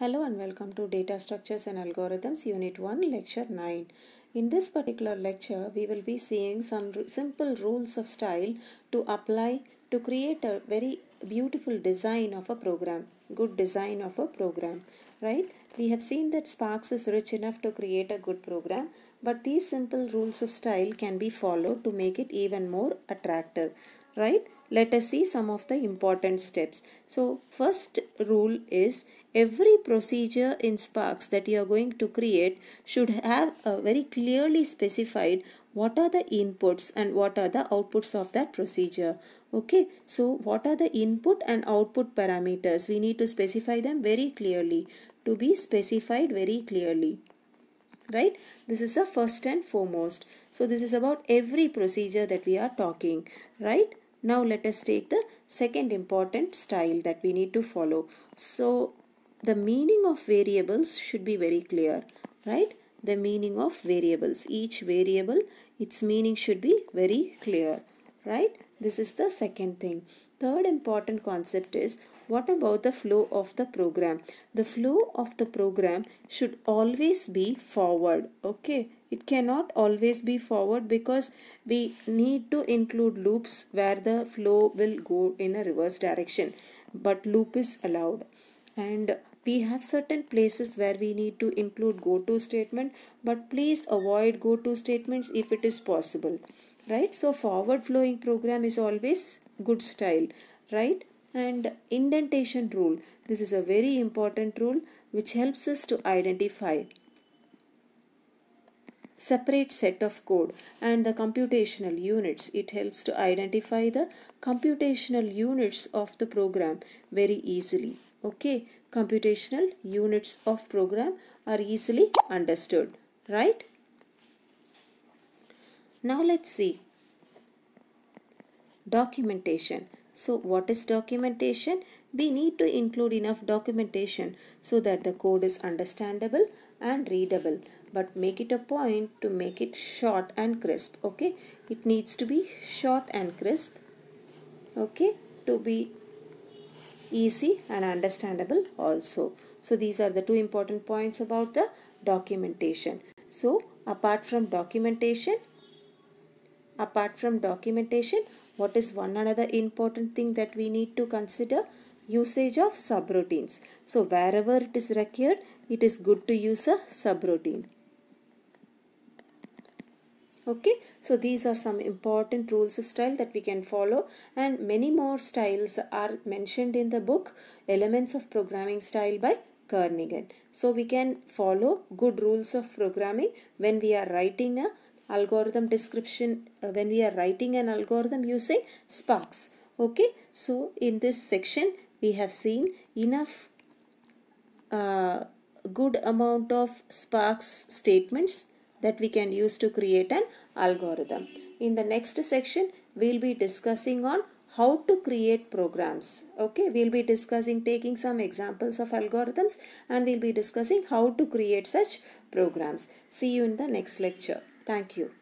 Hello and welcome to Data Structures and Algorithms Unit 1 Lecture 9. In this particular lecture we will be seeing some simple rules of style to apply to create a very beautiful design of a program, good design of a program, right? We have seen that Sparks is rich enough to create a good program but these simple rules of style can be followed to make it even more attractive, right? Let us see some of the important steps. So first rule is every procedure in Sparks that you are going to create should have a very clearly specified what are the inputs and what are the outputs of that procedure. Okay, so what are the input and output parameters? We need to specify them very clearly to be specified very clearly right this is the first and foremost so this is about every procedure that we are talking right now let us take the second important style that we need to follow so the meaning of variables should be very clear, right? The meaning of variables, each variable, its meaning should be very clear, right? This is the second thing. Third important concept is what about the flow of the program? The flow of the program should always be forward, okay? It cannot always be forward because we need to include loops where the flow will go in a reverse direction, but loop is allowed and we have certain places where we need to include go to statement but please avoid go to statements if it is possible right so forward flowing program is always good style right and indentation rule this is a very important rule which helps us to identify separate set of code and the computational units. It helps to identify the computational units of the program very easily. Okay, computational units of program are easily understood, right? Now let's see. Documentation. So what is documentation? We need to include enough documentation so that the code is understandable and readable. But make it a point to make it short and crisp. Okay. It needs to be short and crisp. Okay. To be easy and understandable also. So these are the two important points about the documentation. So apart from documentation, Apart from documentation, what is one another important thing that we need to consider? Usage of subroutines. So wherever it is required, it is good to use a subroutine. Okay, so these are some important rules of style that we can follow and many more styles are mentioned in the book Elements of Programming Style by Kernighan. So we can follow good rules of programming when we are writing a algorithm description uh, when we are writing an algorithm using sparks okay so in this section we have seen enough uh, good amount of sparks statements that we can use to create an algorithm in the next section we'll be discussing on how to create programs okay we'll be discussing taking some examples of algorithms and we'll be discussing how to create such programs see you in the next lecture Thank you.